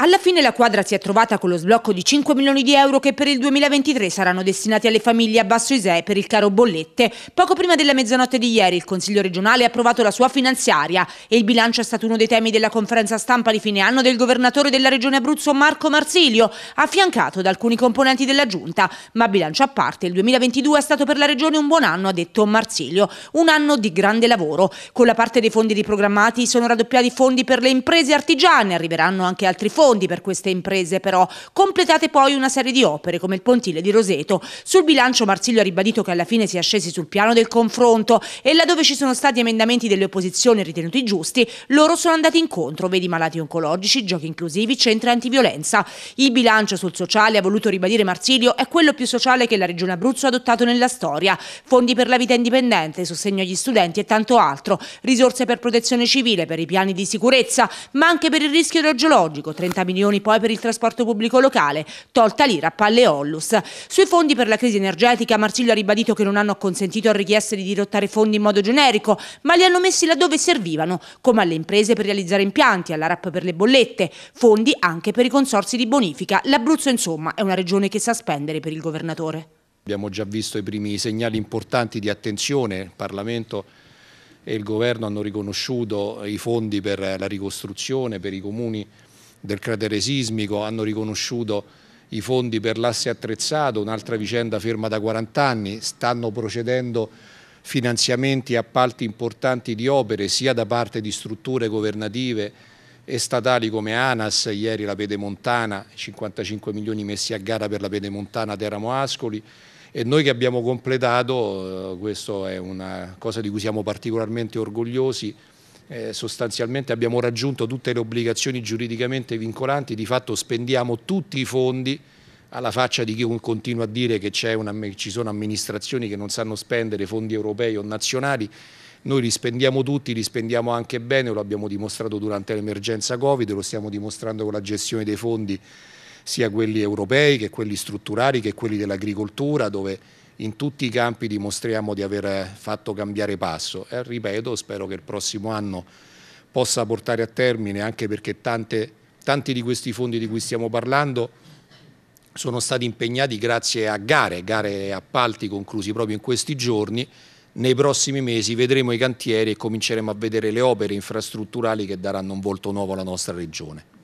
Alla fine la quadra si è trovata con lo sblocco di 5 milioni di euro che per il 2023 saranno destinati alle famiglie a basso ISEE per il caro bollette. Poco prima della mezzanotte di ieri il Consiglio regionale ha approvato la sua finanziaria e il bilancio è stato uno dei temi della conferenza stampa di fine anno del governatore della regione Abruzzo Marco Marsilio, affiancato da alcuni componenti della giunta. Ma bilancio a parte, il 2022 è stato per la regione un buon anno, ha detto Marsilio, un anno di grande lavoro. Con la parte dei fondi riprogrammati sono raddoppiati i fondi per le imprese artigiane, arriveranno anche altri fondi fondi per queste imprese però. Completate poi una serie di opere come il pontile di Roseto. Sul bilancio Marsilio ha ribadito che alla fine si è scesi sul piano del confronto e laddove ci sono stati emendamenti delle opposizioni ritenuti giusti, loro sono andati incontro, vedi malati oncologici, giochi inclusivi, centri antiviolenza. Il bilancio sul sociale, ha voluto ribadire Marsilio, è quello più sociale che la Regione Abruzzo ha adottato nella storia. Fondi per la vita indipendente, sostegno agli studenti e tanto altro, risorse per protezione civile, per i piani di sicurezza, ma anche per il rischio idrogeologico, 30 40 milioni poi per il trasporto pubblico locale, tolta l'IRA palle Ollus. Sui fondi per la crisi energetica Marsilio ha ribadito che non hanno consentito a richieste di dirottare fondi in modo generico, ma li hanno messi laddove servivano, come alle imprese per realizzare impianti, alla RAP per le bollette, fondi anche per i consorsi di bonifica. L'Abruzzo insomma è una regione che sa spendere per il governatore. Abbiamo già visto i primi segnali importanti di attenzione, il Parlamento e il Governo hanno riconosciuto i fondi per la ricostruzione, per i comuni del cratere sismico, hanno riconosciuto i fondi per l'asse attrezzato, un'altra vicenda ferma da 40 anni, stanno procedendo finanziamenti e appalti importanti di opere sia da parte di strutture governative e statali come ANAS, ieri la Pedemontana, 55 milioni messi a gara per la Pedemontana Teramo Ascoli e noi che abbiamo completato, eh, questo è una cosa di cui siamo particolarmente orgogliosi, eh, sostanzialmente abbiamo raggiunto tutte le obbligazioni giuridicamente vincolanti, di fatto spendiamo tutti i fondi alla faccia di chi continua a dire che una, ci sono amministrazioni che non sanno spendere fondi europei o nazionali, noi li spendiamo tutti, li spendiamo anche bene, lo abbiamo dimostrato durante l'emergenza Covid, lo stiamo dimostrando con la gestione dei fondi sia quelli europei che quelli strutturali che quelli dell'agricoltura dove in tutti i campi dimostriamo di aver fatto cambiare passo e ripeto spero che il prossimo anno possa portare a termine anche perché tante, tanti di questi fondi di cui stiamo parlando sono stati impegnati grazie a gare, gare e appalti conclusi proprio in questi giorni. Nei prossimi mesi vedremo i cantieri e cominceremo a vedere le opere infrastrutturali che daranno un volto nuovo alla nostra regione.